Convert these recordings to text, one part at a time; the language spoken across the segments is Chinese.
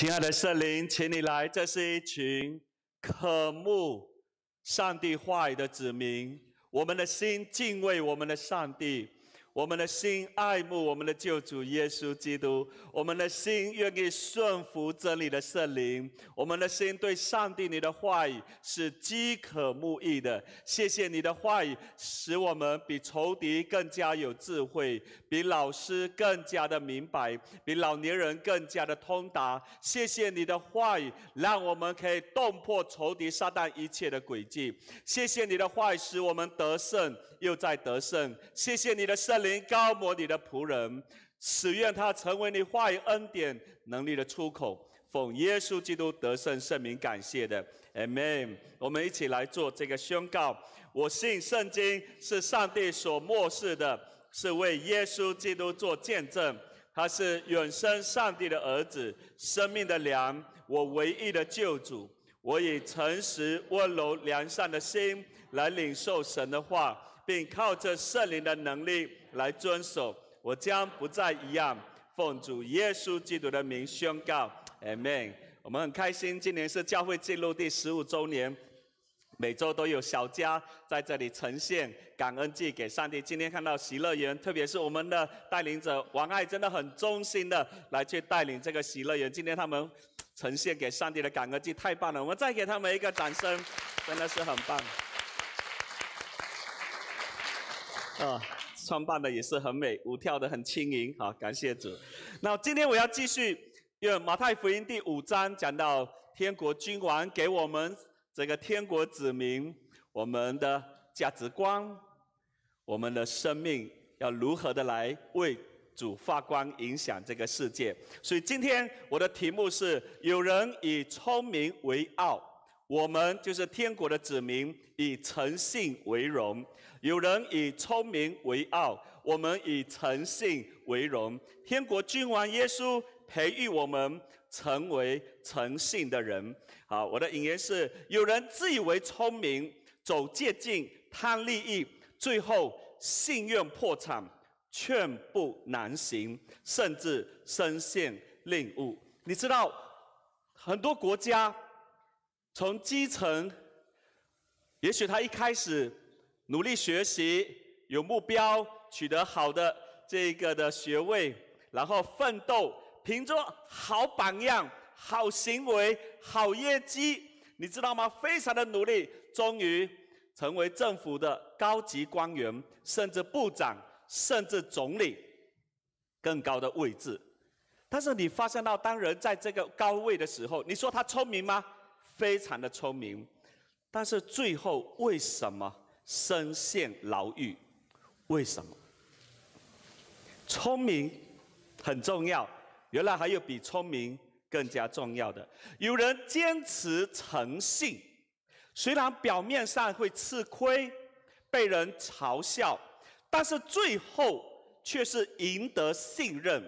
亲爱的圣灵，请你来，这是一群渴慕上帝话语的子民，我们的心敬畏我们的上帝。我们的心爱慕我们的救主耶稣基督，我们的心愿意顺服真理的圣灵，我们的心对上帝你的话语是饥渴慕义的。谢谢你的话语，使我们比仇敌更加有智慧，比老师更加的明白，比老年人更加的通达。谢谢你的话语，让我们可以洞破仇敌撒旦一切的诡计。谢谢你的话语，使我们得胜又在得胜。谢谢你的圣。灵高摩你的仆人，使愿他成为你话语恩典能力的出口。奉耶稣基督得胜圣名感谢的，Amen。我们一起来做这个宣告。我信圣经是上帝所漠视的，是为耶稣基督做见证。他是永生上帝的儿子，生命的粮，我唯一的救主。我以诚实、温柔、良善的心来领受神的话，并靠着圣灵的能力。来遵守，我将不再一样奉主耶稣基督的名宣告，Amen。我们很开心，今年是教会进入第十五周年，每周都有小家在这里呈现感恩祭给上帝。今天看到喜乐园，特别是我们的带领者王爱，真的很衷心的来去带领这个喜乐园。今天他们呈现给上帝的感恩祭太棒了，我们再给他们一个掌声，真的是很棒。啊。装扮的也是很美，舞跳的很轻盈好，感谢主。那今天我要继续用马太福音第五章讲到天国君王给我们这个天国子民我们的价值观，我们的生命要如何的来为主发光，影响这个世界。所以今天我的题目是：有人以聪明为傲。我们就是天国的子民，以诚信为荣。有人以聪明为傲，我们以诚信为荣。天国君王耶稣培育我们成为诚信的人。好，我的引言是：有人自以为聪明，走捷径、贪利益，最后信用破产，寸步难行，甚至深陷囹悟。你知道，很多国家。从基层，也许他一开始努力学习，有目标，取得好的这个的学位，然后奋斗，凭着好榜样、好行为、好业绩，你知道吗？非常的努力，终于成为政府的高级官员，甚至部长，甚至总理，更高的位置。但是你发现到，当人在这个高位的时候，你说他聪明吗？非常的聪明，但是最后为什么深陷牢狱？为什么？聪明很重要，原来还有比聪明更加重要的。有人坚持诚信，虽然表面上会吃亏，被人嘲笑，但是最后却是赢得信任，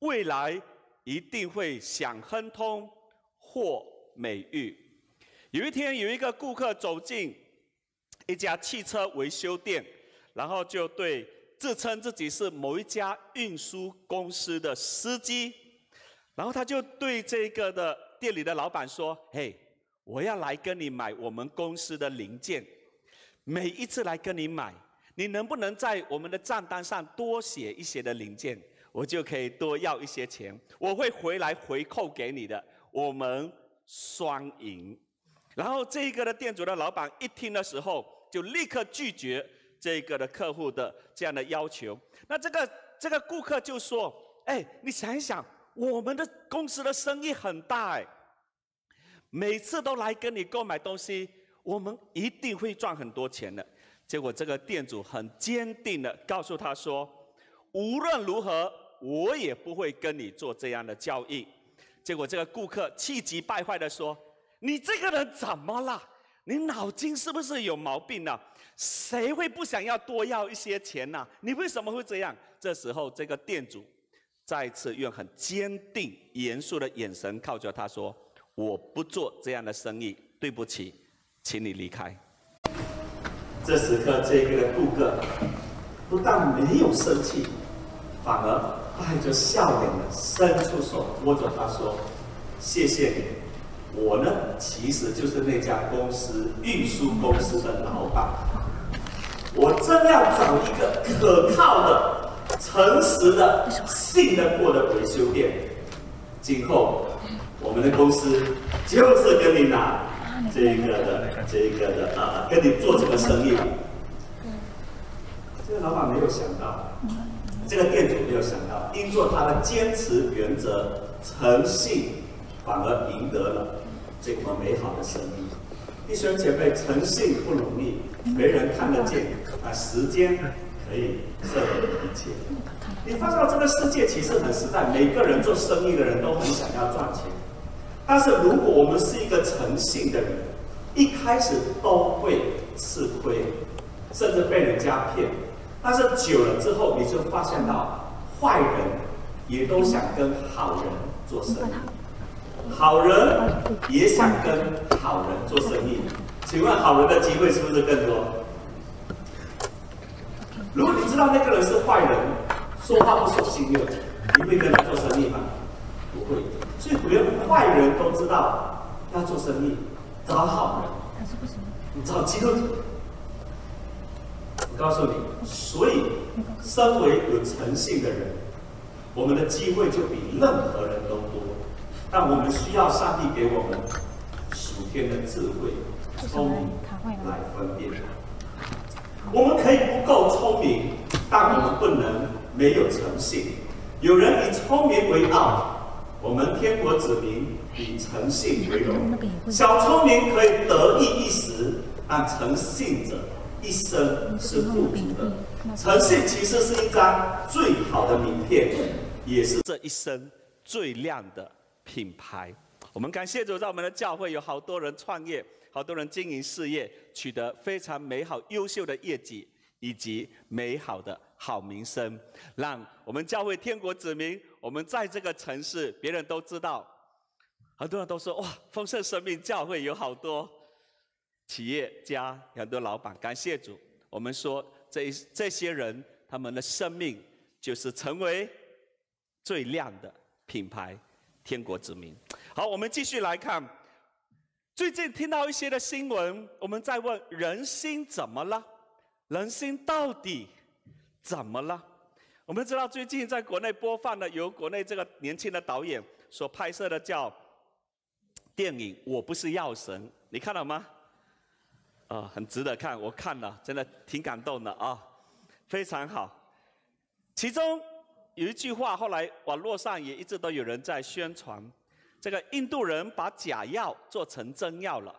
未来一定会想亨通，或美誉。有一天，有一个顾客走进一家汽车维修店，然后就对自称自己是某一家运输公司的司机，然后他就对这个的店里的老板说：“嘿，我要来跟你买我们公司的零件。每一次来跟你买，你能不能在我们的账单上多写一些的零件？我就可以多要一些钱。我会回来回扣给你的，我们双赢。”然后这一个的店主的老板一听的时候，就立刻拒绝这一个的客户的这样的要求。那这个这个顾客就说：“哎，你想一想，我们的公司的生意很大哎，每次都来跟你购买东西，我们一定会赚很多钱的。”结果这个店主很坚定的告诉他说：“无论如何，我也不会跟你做这样的交易。”结果这个顾客气急败坏的说。你这个人怎么了？你脑筋是不是有毛病了？谁会不想要多要一些钱呢？你为什么会这样？这时候，这个店主再次用很坚定、严肃的眼神看着他说：“我不做这样的生意，对不起，请你离开。”这时刻，这个顾客不但没有生气，反而带着笑脸的伸出手，握着他说：“谢谢你。”我呢，其实就是那家公司运输公司的老板。我正要找一个可靠的、诚实的、信得过的维修店。今后我们的公司就是跟你拿这个的，这一个的啊，跟你做这个生意。这个老板没有想到，这个店主没有想到，因做他的坚持原则、诚信，反而赢得了。这个美好的生意，弟兄姐妹，诚信不容易，没人看得见啊。时间可以证明一切。你发现这个世界其实很实在，每个人做生意的人都很想要赚钱。但是如果我们是一个诚信的人，一开始都会吃亏，甚至被人家骗。但是久了之后，你就发现到，坏人也都想跟好人做生意。好人也想跟好人做生意，请问好人的机会是不是更多？如果你知道那个人是坏人，说话不守信用，你会跟他做生意吗？不会。所以连坏人都知道要做生意，找好人，你找机会，我告诉你，所以身为有诚信的人，我们的机会就比任何人都。但我们需要上帝给我们属天的智慧、聪明来分辨。我们可以不够聪明，但我们不能没有诚信。有人以聪明为傲，我们天国子民以诚信为荣。小聪明可以得意一时，但诚信者一生是富足的。诚信其实是一张最好的名片，也是这一生最亮的。品牌，我们感谢主，在我们的教会有好多人创业，好多人经营事业，取得非常美好、优秀的业绩，以及美好的好名声。让我们教会天国子民，我们在这个城市，别人都知道，很多人都说哇，丰盛生命教会有好多企业家，很多老板。感谢主，我们说这这些人他们的生命就是成为最亮的品牌。天国之名，好，我们继续来看。最近听到一些的新闻，我们在问人心怎么了？人心到底怎么了？我们知道最近在国内播放的，由国内这个年轻的导演所拍摄的叫电影《我不是药神》，你看了吗？啊，很值得看，我看了，真的挺感动的啊，非常好。其中。有一句话，后来网络上也一直都有人在宣传：这个印度人把假药做成真药了，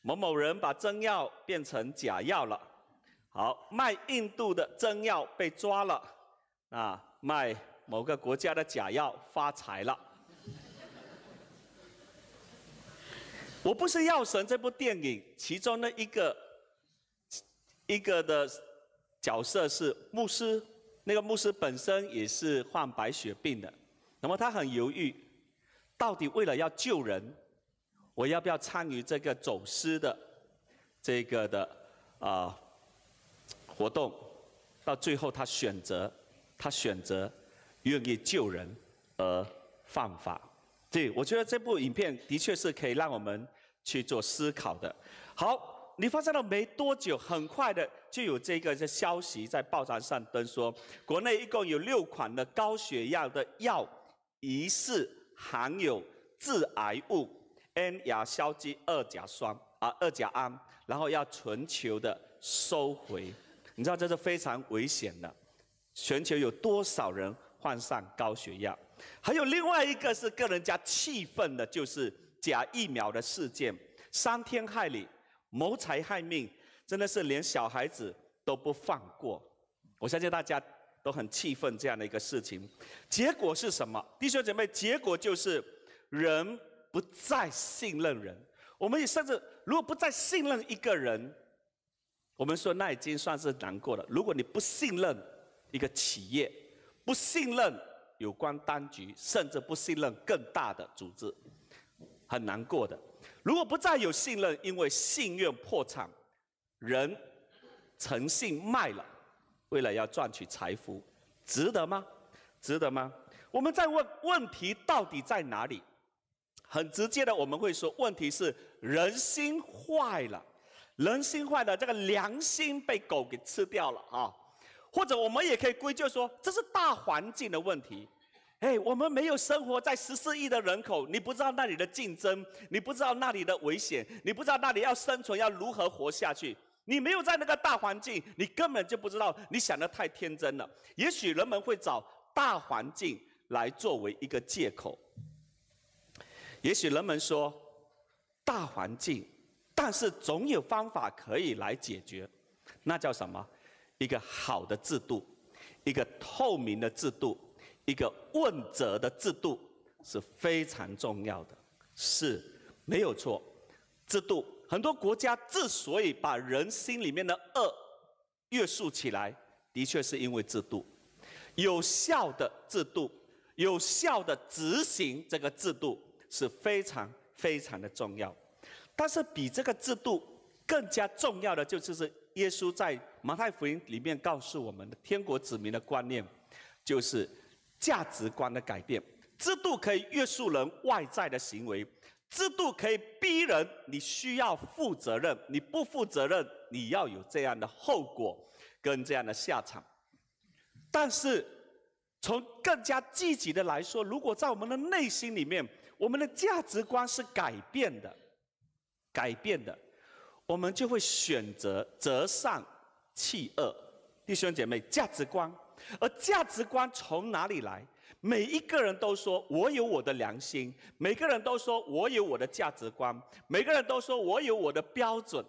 某某人把真药变成假药了。好，卖印度的真药被抓了，啊，卖某个国家的假药发财了。我不是药神这部电影，其中的一个一个的角色是牧师。那个牧师本身也是患白血病的，那么他很犹豫，到底为了要救人，我要不要参与这个走私的这个的啊活动？到最后他选择，他选择愿意救人而犯法。对，我觉得这部影片的确是可以让我们去做思考的。好。你发现了没多久，很快的就有这个这消息在报章上登说，国内一共有六款的高血压的药疑似含有致癌物 N 亚硝基二甲酸啊二甲胺，然后要全球的收回。你知道这是非常危险的。全球有多少人患上高血压？还有另外一个是更人家气愤的，就是假疫苗的事件，伤天害理。谋财害命，真的是连小孩子都不放过。我相信大家都很气愤这样的一个事情。结果是什么？弟兄姐妹，结果就是人不再信任人。我们也甚至如果不再信任一个人，我们说那已经算是难过了。如果你不信任一个企业，不信任有关当局，甚至不信任更大的组织，很难过的。如果不再有信任，因为信任破产，人诚信卖了，为了要赚取财富，值得吗？值得吗？我们在问问题到底在哪里？很直接的，我们会说问题是人心坏了，人心坏了，这个良心被狗给吃掉了啊！或者我们也可以归咎说，这是大环境的问题。哎，我们没有生活在十四亿的人口，你不知道那里的竞争，你不知道那里的危险，你不知道那里要生存要如何活下去，你没有在那个大环境，你根本就不知道，你想的太天真了。也许人们会找大环境来作为一个借口，也许人们说大环境，但是总有方法可以来解决，那叫什么？一个好的制度，一个透明的制度。一个问责的制度是非常重要的，是没有错。制度很多国家之所以把人心里面的恶约束起来，的确是因为制度有效的制度有效的执行这个制度是非常非常的重要。但是比这个制度更加重要的，就是是耶稣在马太福音里面告诉我们的天国子民的观念，就是。价值观的改变，制度可以约束人外在的行为，制度可以逼人。你需要负责任，你不负责任，你要有这样的后果，跟这样的下场。但是，从更加积极的来说，如果在我们的内心里面，我们的价值观是改变的，改变的，我们就会选择择善弃恶。弟兄姐妹，价值观。而价值观从哪里来？每一个人都说我有我的良心，每个人都说我有我的价值观，每个人都说我有我的标准。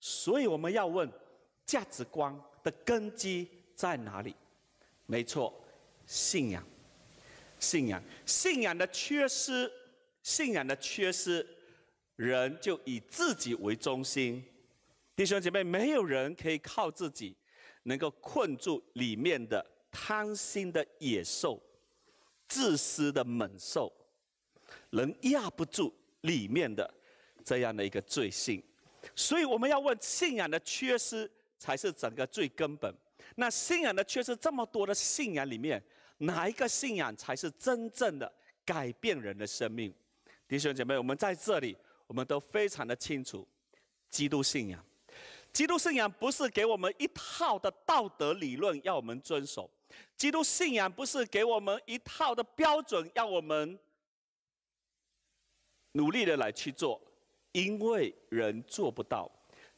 所以我们要问，价值观的根基在哪里？没错，信仰，信仰，信仰的缺失，信仰的缺失，人就以自己为中心。弟兄姐妹，没有人可以靠自己。能够困住里面的贪心的野兽、自私的猛兽，能压不住里面的这样的一个罪性，所以我们要问：信仰的缺失才是整个最根本。那信仰的缺失，这么多的信仰里面，哪一个信仰才是真正的改变人的生命？弟兄姐妹，我们在这里，我们都非常的清楚，基督信仰。基督信仰不是给我们一套的道德理论要我们遵守，基督信仰不是给我们一套的标准要我们努力的来去做，因为人做不到。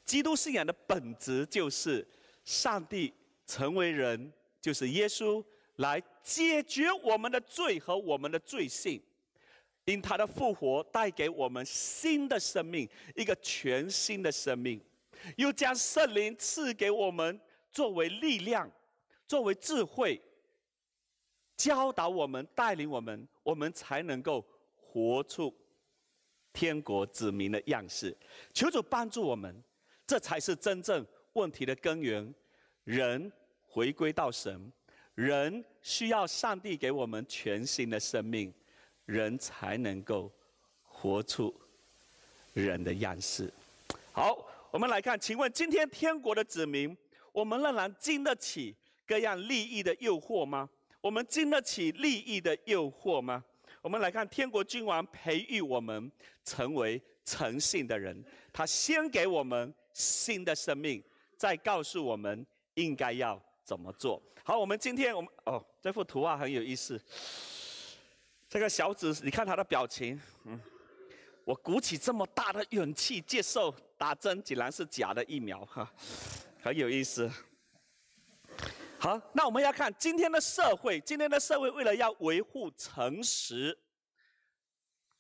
基督信仰的本质就是上帝成为人，就是耶稣来解决我们的罪和我们的罪性，因他的复活带给我们新的生命，一个全新的生命。又将圣灵赐给我们作为力量，作为智慧，教导我们，带领我们，我们才能够活出天国子民的样式。求主帮助我们，这才是真正问题的根源。人回归到神，人需要上帝给我们全新的生命，人才能够活出人的样式。好。我们来看，请问今天天国的子民，我们仍然经得起各样利益的诱惑吗？我们经得起利益的诱惑吗？我们来看天国君王培育我们成为诚信的人，他先给我们新的生命，再告诉我们应该要怎么做。好，我们今天我们哦，这幅图画很有意思。这个小子，你看他的表情，嗯，我鼓起这么大的勇气接受。打针竟然是假的疫苗，哈，很有意思。好，那我们要看今天的社会，今天的社会为了要维护诚实，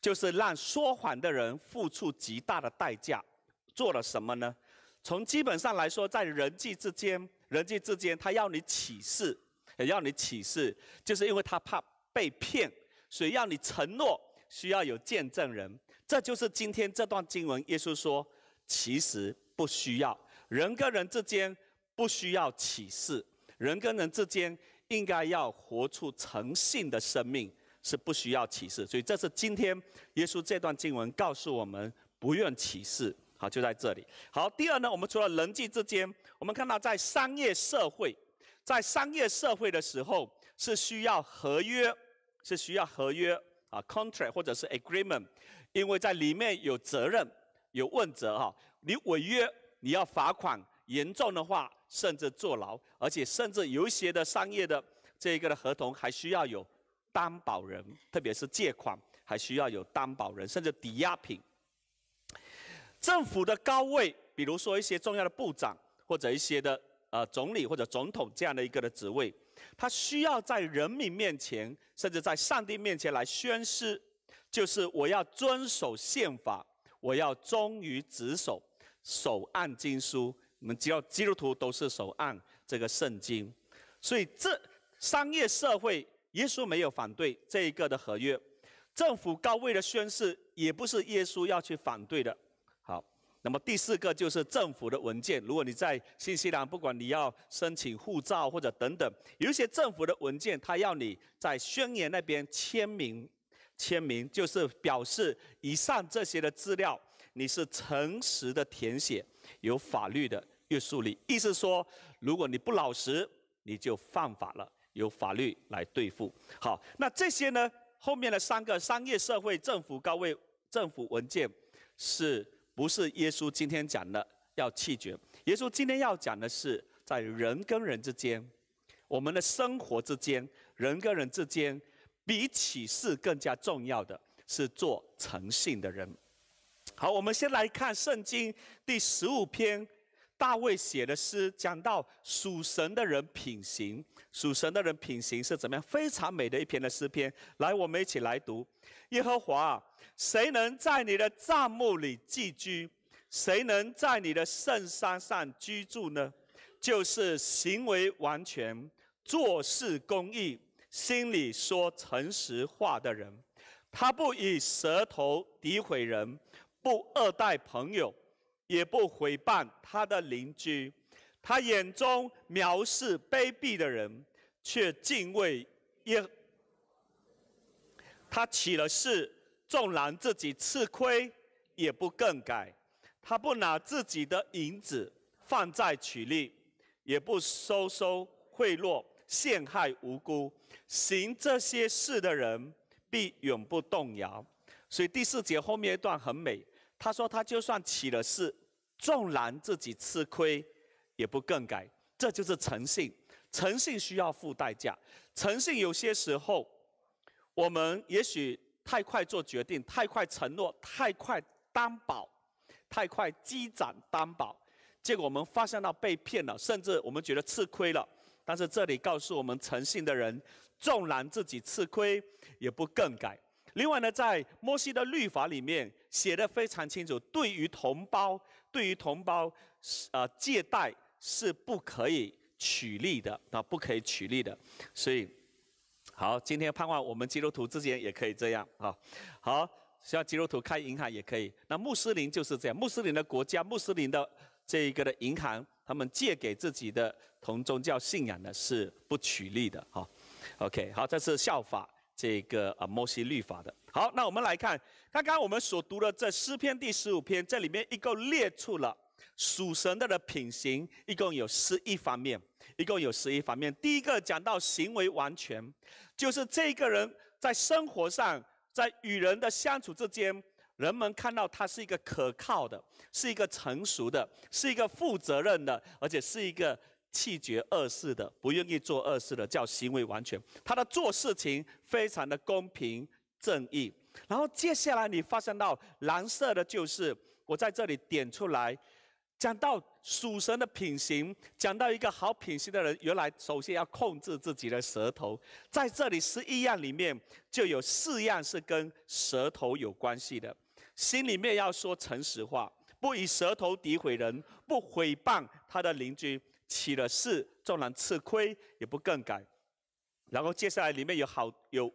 就是让说谎的人付出极大的代价，做了什么呢？从基本上来说，在人际之间，人际之间，他要你启誓，也要你启誓，就是因为他怕被骗，所以要你承诺，需要有见证人。这就是今天这段经文，耶稣说。其实不需要人跟人之间不需要启示，人跟人之间应该要活出诚信的生命，是不需要启示。所以这是今天耶稣这段经文告诉我们不用启示，好，就在这里。好，第二呢，我们除了人际之间，我们看到在商业社会，在商业社会的时候是需要合约，是需要合约啊，contract 或者是 agreement，因为在里面有责任。有问责哈，你违约你要罚款，严重的话甚至坐牢，而且甚至有一些的商业的这个的合同还需要有担保人，特别是借款还需要有担保人，甚至抵押品。政府的高位，比如说一些重要的部长或者一些的呃总理或者总统这样的一个的职位，他需要在人民面前，甚至在上帝面前来宣誓，就是我要遵守宪法。我要忠于职守，守按经书。我们只要基督徒都是守按这个圣经，所以这商业社会，耶稣没有反对这一个的合约。政府高位的宣誓，也不是耶稣要去反对的。好，那么第四个就是政府的文件。如果你在新西兰，不管你要申请护照或者等等，有一些政府的文件，他要你在宣言那边签名。签名就是表示以上这些的资料，你是诚实的填写，有法律的约束力。意思说，如果你不老实，你就犯法了，由法律来对付。好，那这些呢？后面的三个商业社会、政府高位、政府文件，是不是耶稣今天讲的要弃绝？耶稣今天要讲的是在人跟人之间，我们的生活之间，人跟人之间。比启示更加重要的是做诚信的人。好，我们先来看圣经第十五篇大卫写的诗，讲到属神的人品行。属神的人品行是怎么样？非常美的一篇的诗篇。来，我们一起来读：耶和华，谁能在你的帐幕里寄居？谁能在你的圣山上居住呢？就是行为完全，做事公义。心里说诚实话的人，他不以舌头诋毁人，不恶待朋友，也不诽谤他的邻居。他眼中藐视卑鄙的人，却敬畏耶。他起了誓，纵然自己吃亏，也不更改。他不拿自己的银子放在取利，也不收受贿赂。陷害无辜，行这些事的人必永不动摇。所以第四节后面一段很美，他说他就算起了事，纵然自己吃亏，也不更改。这就是诚信，诚信需要付代价。诚信有些时候，我们也许太快做决定，太快承诺，太快担保，太快积攒担保，结果我们发现到被骗了，甚至我们觉得吃亏了。但是这里告诉我们，诚信的人，纵然自己吃亏，也不更改。另外呢，在摩西的律法里面写的非常清楚，对于同胞，对于同胞，呃，借贷是不可以取利的，啊，不可以取利的。所以，好，今天盼望我们基督徒之间也可以这样啊。好，像基督徒开银行也可以。那穆斯林就是这样，穆斯林的国家，穆斯林的。这一个的银行，他们借给自己的同宗教信仰呢是不取利的哈。OK，好，这是效法这个啊摩西律法的。好，那我们来看刚刚我们所读的这诗篇第十五篇，这里面一共列出了属神的的品行一共有十一方面，一共有十一方面。第一个讲到行为完全，就是这个人在生活上在与人的相处之间。人们看到他是一个可靠的，是一个成熟的，是一个负责任的，而且是一个弃绝恶事的，不愿意做恶事的，叫行为完全。他的做事情非常的公平正义。然后接下来你发现到蓝色的就是我在这里点出来，讲到属神的品行，讲到一个好品行的人，原来首先要控制自己的舌头。在这里十一样里面就有四样是跟舌头有关系的。心里面要说诚实话，不以舌头诋毁人，不毁谤他的邻居，起了事纵然吃亏也不更改。然后接下来里面有好有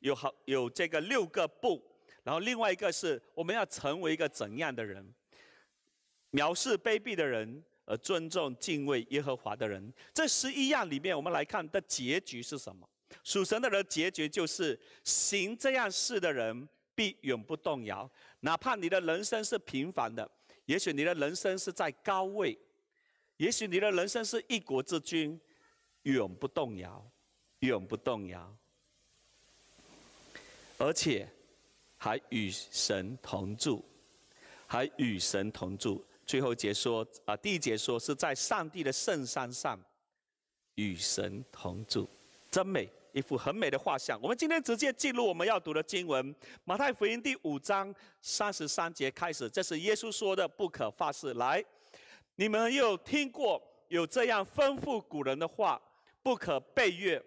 有好有这个六个不，然后另外一个是我们要成为一个怎样的人？藐视卑鄙的人，而尊重敬畏耶和华的人。这十一样里面，我们来看的结局是什么？属神的人结局就是行这样事的人。必永不动摇，哪怕你的人生是平凡的，也许你的人生是在高位，也许你的人生是一国之君，永不动摇，永不动摇，而且还与神同住，还与神同住。最后解说啊，第一节说是在上帝的圣山上与神同住，真美。一幅很美的画像。我们今天直接进入我们要读的经文，《马太福音》第五章三十三节开始。这是耶稣说的：“不可发誓。”来，你们有听过有这样吩咐古人的话：“不可背月，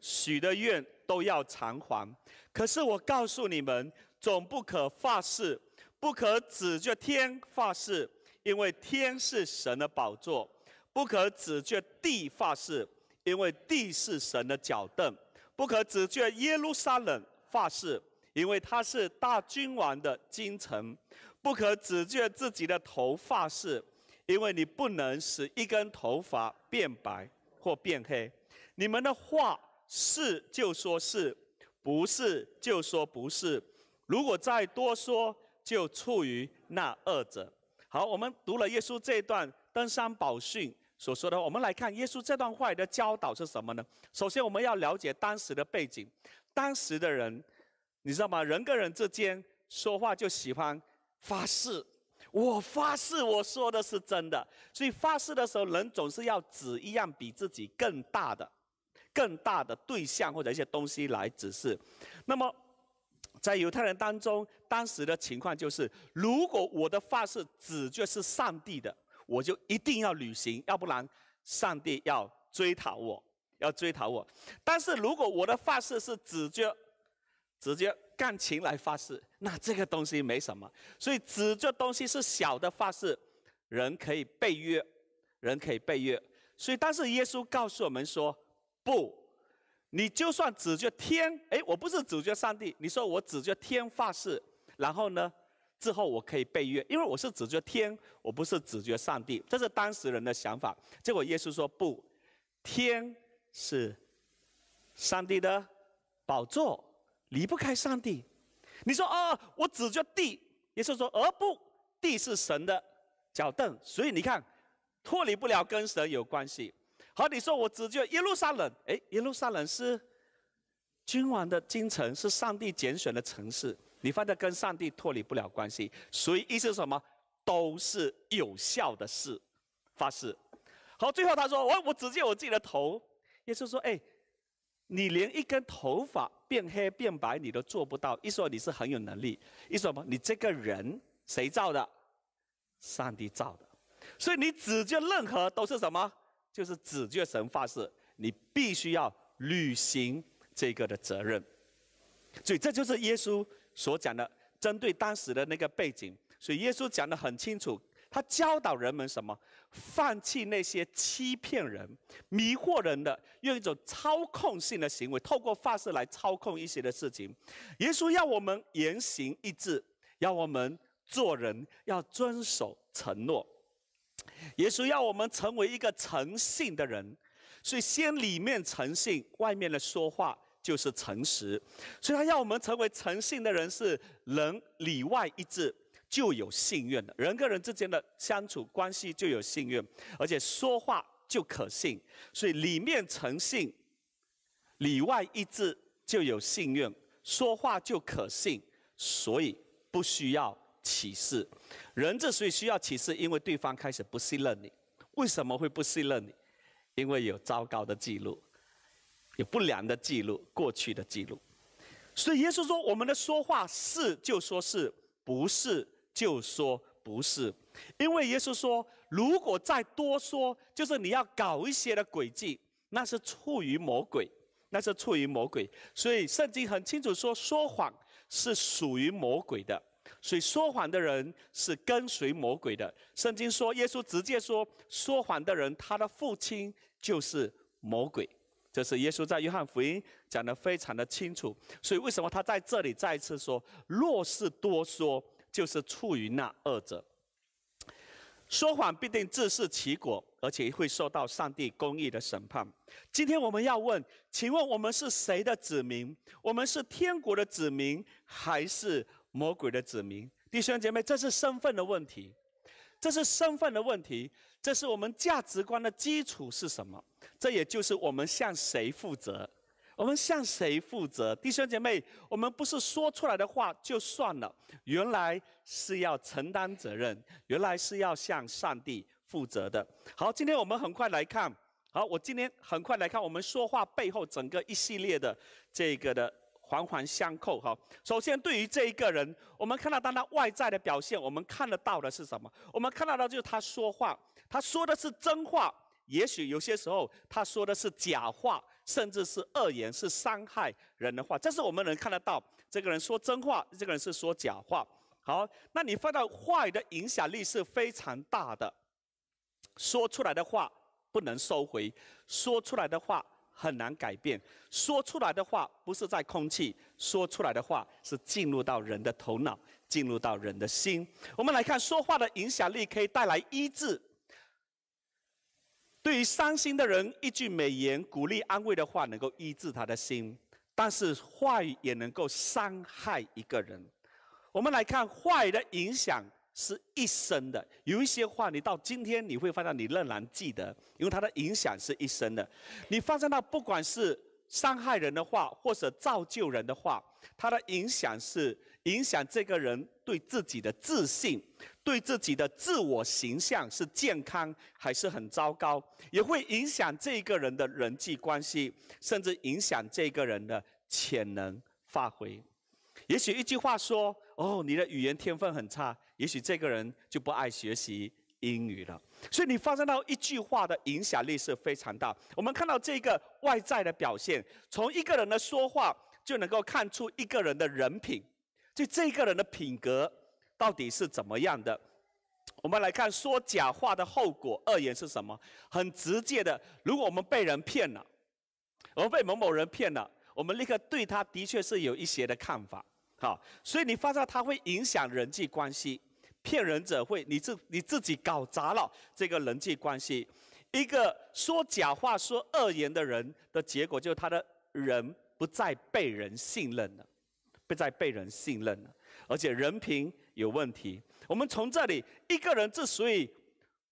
许的愿都要偿还。”可是我告诉你们，总不可发誓，不可指着天发誓，因为天是神的宝座；不可指着地发誓。因为地是神的脚凳，不可只著耶路撒冷发誓，因为它是大君王的京城；不可只著自己的头发誓，因为你不能使一根头发变白或变黑。你们的话是就说是，不是就说不是。如果再多说，就处于那二者。好，我们读了耶稣这一段登山宝训。所说的，我们来看耶稣这段话的教导是什么呢？首先，我们要了解当时的背景。当时的人，你知道吗？人跟人之间说话就喜欢发誓。我发誓，我说的是真的。所以发誓的时候，人总是要指一样比自己更大的、更大的对象或者一些东西来指示。那么，在犹太人当中，当时的情况就是，如果我的发誓指就是上帝的。我就一定要履行，要不然，上帝要追讨我，要追讨我。但是如果我的发誓是只觉，只觉干情来发誓，那这个东西没什么。所以，只觉东西是小的发誓，人可以背约，人可以背约。所以，但是耶稣告诉我们说，不，你就算只觉天，哎，我不是只觉上帝，你说我只觉天发誓，然后呢？之后我可以背约，因为我是指着天，我不是指着上帝，这是当时人的想法。结果耶稣说不，天是上帝的宝座，离不开上帝。你说啊，我指着地，耶稣说而不，地是神的脚凳，所以你看，脱离不了跟神有关系。好，你说我指着耶路撒冷，哎，耶路撒冷是君王的京城，是上帝拣选的城市。你放在跟上帝脱离不了关系，所以意思是什么都是有效的事，发誓。好，最后他说：“我我只见我自己的头。”耶稣说：“哎，你连一根头发变黑变白你都做不到，一说你是很有能力。一说么？你这个人谁造的？上帝造的。所以你指戒任何都是什么？就是指戒神发誓，你必须要履行这个的责任。所以这就是耶稣。”所讲的，针对当时的那个背景，所以耶稣讲的很清楚，他教导人们什么，放弃那些欺骗人、迷惑人的，用一种操控性的行为，透过发誓来操控一些的事情。耶稣要我们言行一致，要我们做人要遵守承诺。耶稣要我们成为一个诚信的人，所以先里面诚信，外面的说话。就是诚实，所以他要我们成为诚信的人，是人里外一致，就有信任的，人跟人之间的相处关系就有信任，而且说话就可信。所以里面诚信，里外一致就有信任，说话就可信，所以不需要启示。人之所以需要启示，因为对方开始不信任你。为什么会不信任你？因为有糟糕的记录。有不良的记录，过去的记录，所以耶稣说：“我们的说话是就说是不是就说不是，因为耶稣说，如果再多说，就是你要搞一些的诡计，那是出于魔鬼，那是出于魔鬼。所以圣经很清楚说，说谎是属于魔鬼的，所以说谎的人是跟随魔鬼的。圣经说，耶稣直接说，说谎的人他的父亲就是魔鬼。”这是耶稣在约翰福音讲的非常的清楚，所以为什么他在这里再次说，若是多说，就是处于那二者。说谎必定自食其果，而且会受到上帝公义的审判。今天我们要问，请问我们是谁的子民？我们是天国的子民，还是魔鬼的子民？弟兄姐妹，这是身份的问题，这是身份的问题。这是我们价值观的基础是什么？这也就是我们向谁负责？我们向谁负责？弟兄姐妹，我们不是说出来的话就算了，原来是要承担责任，原来是要向上帝负责的。好，今天我们很快来看，好，我今天很快来看我们说话背后整个一系列的这个的。环环相扣哈。首先，对于这一个人，我们看到当他外在的表现，我们看得到的是什么？我们看到的就是他说话，他说的是真话，也许有些时候他说的是假话，甚至是恶言，是伤害人的话。这是我们能看得到，这个人说真话，这个人是说假话。好，那你放到话语的影响力是非常大的，说出来的话不能收回，说出来的话。很难改变，说出来的话不是在空气，说出来的话是进入到人的头脑，进入到人的心。我们来看说话的影响力可以带来医治，对于伤心的人，一句美言、鼓励、安慰的话能够医治他的心。但是话语也能够伤害一个人。我们来看话语的影响。是一生的，有一些话，你到今天你会发现你仍然记得，因为它的影响是一生的。你发现到，不管是伤害人的话，或者造就人的话，它的影响是影响这个人对自己的自信，对自己的自我形象是健康还是很糟糕，也会影响这个人的人际关系，甚至影响这个人的潜能发挥。也许一句话说。哦，你的语言天分很差，也许这个人就不爱学习英语了。所以你发生到一句话的影响力是非常大。我们看到这个外在的表现，从一个人的说话就能够看出一个人的人品，就这个人的品格到底是怎么样的。我们来看说假话的后果，二言是什么？很直接的，如果我们被人骗了，而被某某人骗了，我们立刻对他的确是有一些的看法。好，所以你发现它会影响人际关系，骗人者会，你自你自己搞砸了这个人际关系。一个说假话、说恶言的人的结果，就是他的人不再被人信任了，不再被人信任了，而且人品有问题。我们从这里，一个人之所以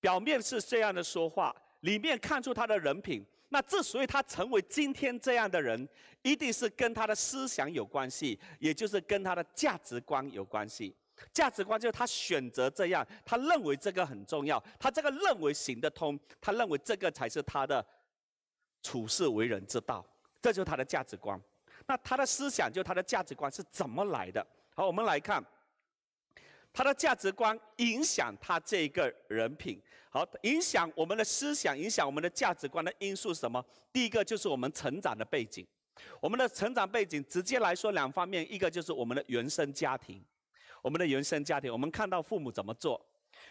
表面是这样的说话，里面看出他的人品。那之所以他成为今天这样的人，一定是跟他的思想有关系，也就是跟他的价值观有关系。价值观就是他选择这样，他认为这个很重要，他这个认为行得通，他认为这个才是他的处世为人之道，这就是他的价值观。那他的思想就他的价值观是怎么来的？好，我们来看。他的价值观影响他这一个人品，好影响我们的思想，影响我们的价值观的因素是什么？第一个就是我们成长的背景，我们的成长背景直接来说两方面，一个就是我们的原生家庭，我们的原生家庭，我们看到父母怎么做，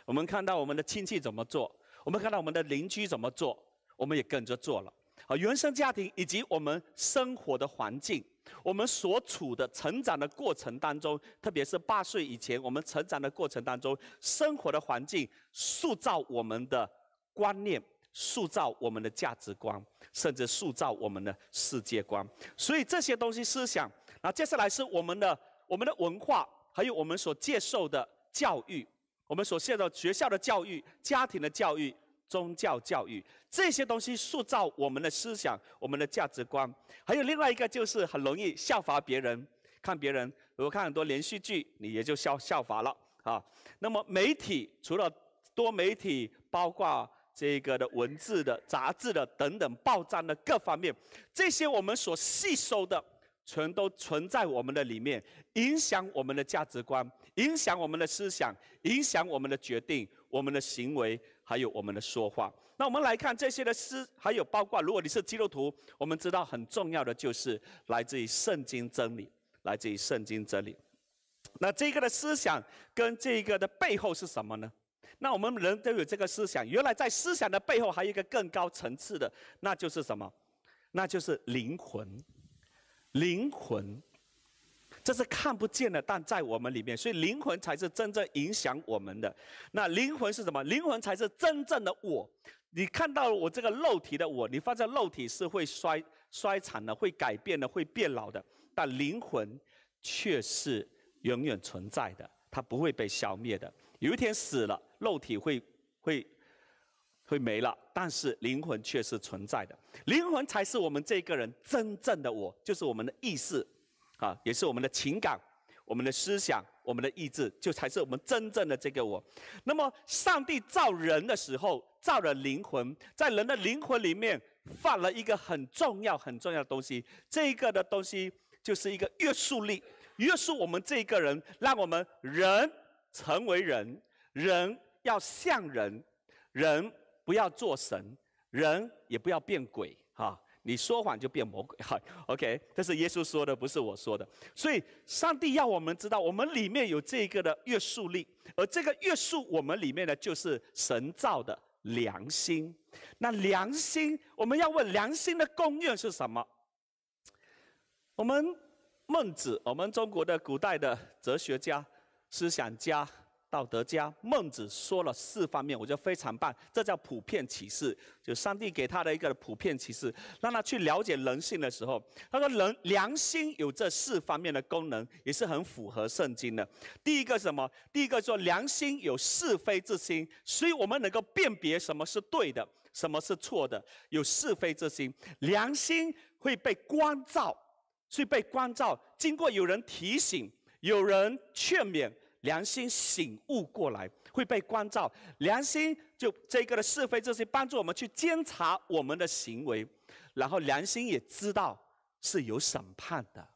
我们看到我们的亲戚怎么做，我们看到我们的邻居怎么做，我们也跟着做了。好，原生家庭以及我们生活的环境。我们所处的、成长的过程当中，特别是八岁以前，我们成长的过程当中，生活的环境塑造我们的观念，塑造我们的价值观，甚至塑造我们的世界观。所以这些东西思想，那接下来是我们的、我们的文化，还有我们所接受的教育，我们所受到学校的教育、家庭的教育。宗教教育这些东西塑造我们的思想、我们的价值观。还有另外一个就是很容易效法别人，看别人，如果看很多连续剧，你也就效效法了啊。那么媒体除了多媒体，包括这个的文字的、杂志的等等报章的各方面，这些我们所吸收的，全都存在我们的里面，影响我们的价值观，影响我们的思想，影响我们的决定、我们的行为。还有我们的说话，那我们来看这些的诗，还有包括如果你是基督徒，我们知道很重要的就是来自于圣经真理，来自于圣经真理。那这个的思想跟这个的背后是什么呢？那我们人都有这个思想，原来在思想的背后还有一个更高层次的，那就是什么？那就是灵魂，灵魂。这是看不见的，但在我们里面，所以灵魂才是真正影响我们的。那灵魂是什么？灵魂才是真正的我。你看到我这个肉体的我，你发现肉体是会衰衰残的，会改变的，会变老的。但灵魂却是永远存在的，它不会被消灭的。有一天死了，肉体会会会没了，但是灵魂却是存在的。灵魂才是我们这个人真正的我，就是我们的意识。啊，也是我们的情感，我们的思想，我们的意志，就才是我们真正的这个我。那么，上帝造人的时候，造了灵魂，在人的灵魂里面放了一个很重要、很重要的东西。这一个的东西就是一个约束力，约束我们这一个人，让我们人成为人，人要像人，人不要做神，人也不要变鬼，哈。你说谎就变魔鬼，哈，OK，这是耶稣说的，不是我说的。所以，上帝要我们知道，我们里面有这个的约束力，而这个约束我们里面呢，就是神造的良心。那良心，我们要问良心的功用是什么？我们孟子，我们中国的古代的哲学家、思想家。道德家孟子说了四方面，我觉得非常棒。这叫普遍启示，就上帝给他的一个普遍启示，让他去了解人性的时候，他说人良心有这四方面的功能，也是很符合圣经的。第一个什么？第一个说良心有是非之心，所以我们能够辨别什么是对的，什么是错的。有是非之心，良心会被关照，所以被关照，经过有人提醒，有人劝勉。良心醒悟过来会被关照，良心就这个的是非之心，帮助我们去监察我们的行为，然后良心也知道是有审判的，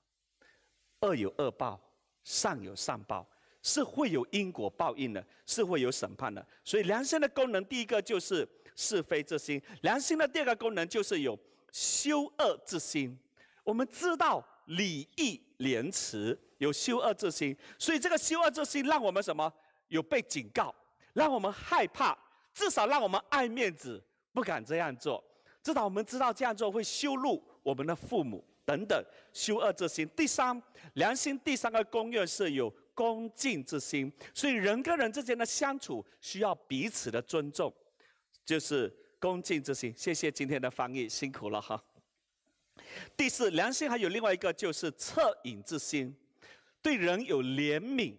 恶有恶报，善有善报，是会有因果报应的，是会有审判的。所以良心的功能，第一个就是是非之心，良心的第二个功能就是有修恶之心。我们知道礼义廉耻。有羞恶之心，所以这个羞恶之心让我们什么？有被警告，让我们害怕，至少让我们爱面子，不敢这样做。至少我们知道这样做会羞辱我们的父母等等。羞恶之心。第三，良心第三个公约是有恭敬之心，所以人跟人之间的相处需要彼此的尊重，就是恭敬之心。谢谢今天的翻译，辛苦了哈。第四，良心还有另外一个就是恻隐之心。对人有怜悯，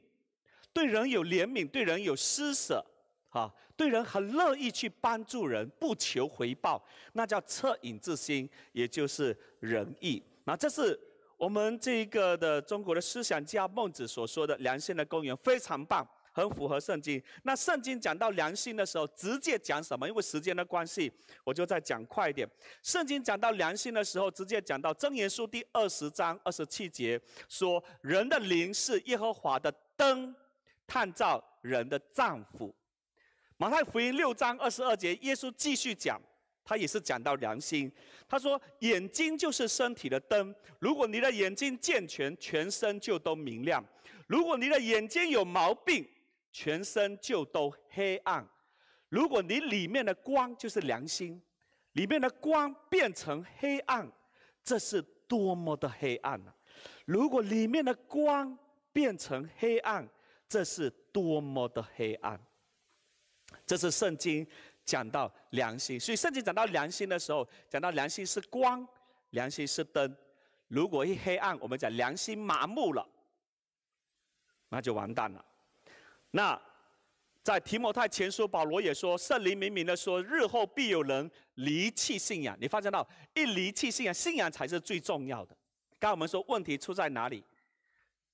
对人有怜悯，对人有施舍，啊，对人很乐意去帮助人，不求回报，那叫恻隐之心，也就是仁义。那这是我们这一个的中国的思想家孟子所说的良心的根源，非常棒。很符合圣经。那圣经讲到良心的时候，直接讲什么？因为时间的关系，我就再讲快一点。圣经讲到良心的时候，直接讲到《真言书》第二十章二十七节，说：“人的灵是耶和华的灯，探照人的丈夫。”马太福音六章二十二节，耶稣继续讲，他也是讲到良心。他说：“眼睛就是身体的灯，如果你的眼睛健全，全身就都明亮；如果你的眼睛有毛病，”全身就都黑暗。如果你里面的光就是良心，里面的光变成黑暗，这是多么的黑暗啊！如果里面的光变成黑暗，这是多么的黑暗。这是圣经讲到良心，所以圣经讲到良心的时候，讲到良心是光，良心是灯。如果一黑暗，我们讲良心麻木了，那就完蛋了。那在提摩太前书，保罗也说：“圣灵明明的说，日后必有人离弃信仰。”你发现到，一离弃信仰，信仰才是最重要的。刚我们说问题出在哪里，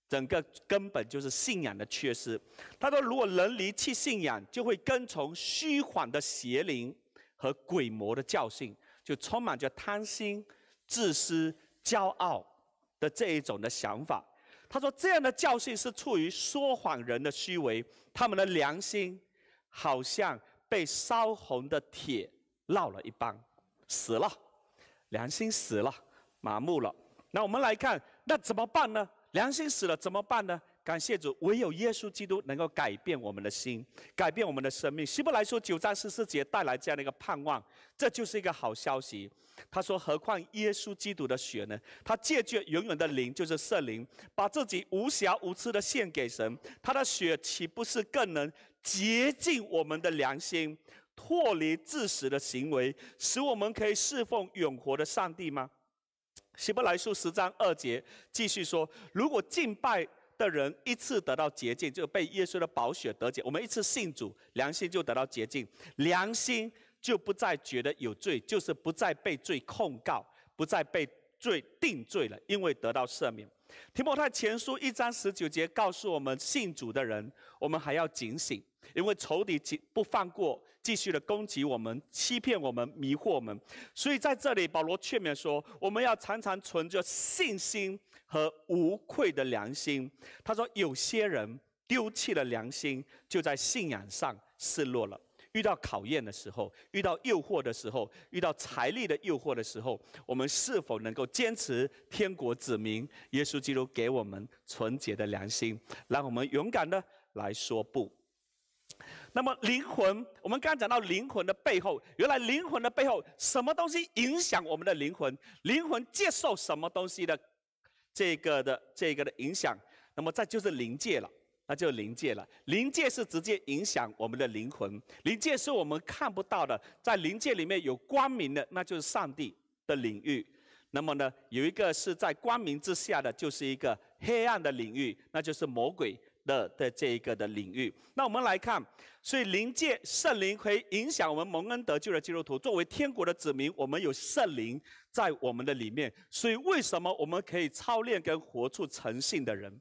整个根本就是信仰的缺失。他说：“如果人离弃信仰，就会跟从虚谎的邪灵和鬼魔的教训，就充满着贪心、自私、骄傲的这一种的想法。”他说：“这样的教训是出于说谎人的虚伪，他们的良心好像被烧红的铁烙了一般，死了，良心死了，麻木了。那我们来看，那怎么办呢？良心死了怎么办呢？”感谢主，唯有耶稣基督能够改变我们的心，改变我们的生命。希伯来书九章十四节带来这样的一个盼望，这就是一个好消息。他说：“何况耶稣基督的血呢？他借着永远的灵，就是圣灵，把自己无瑕无疵的献给神，他的血岂不是更能洁净我们的良心，脱离自私的行为，使我们可以侍奉永活的上帝吗？”希伯来书十章二节继续说：“如果敬拜。”的人一次得到洁净，就被耶稣的宝血得解。我们一次信主，良心就得到洁净，良心就不再觉得有罪，就是不再被罪控告，不再被罪定罪了，因为得到赦免。提摩太前书一章十九节告诉我们，信主的人，我们还要警醒，因为仇敌不放过，继续的攻击我们，欺骗我们，迷惑我们。所以在这里，保罗劝勉说，我们要常常存着信心。和无愧的良心。他说：“有些人丢弃了良心，就在信仰上失落了。遇到考验的时候，遇到诱惑的时候，遇到财力的诱惑的时候，我们是否能够坚持天国子民？耶稣基督给我们纯洁的良心，让我们勇敢的来说不。那么灵魂，我们刚讲到灵魂的背后，原来灵魂的背后，什么东西影响我们的灵魂？灵魂接受什么东西的？”这个的这个的影响，那么再就是灵界了，那就是灵界了。灵界是直接影响我们的灵魂，灵界是我们看不到的，在灵界里面有光明的，那就是上帝的领域。那么呢，有一个是在光明之下的，就是一个黑暗的领域，那就是魔鬼。的的这一个的领域，那我们来看，所以灵界圣灵会影响我们蒙恩得救的基督徒。作为天国的子民，我们有圣灵在我们的里面，所以为什么我们可以操练跟活出诚信的人？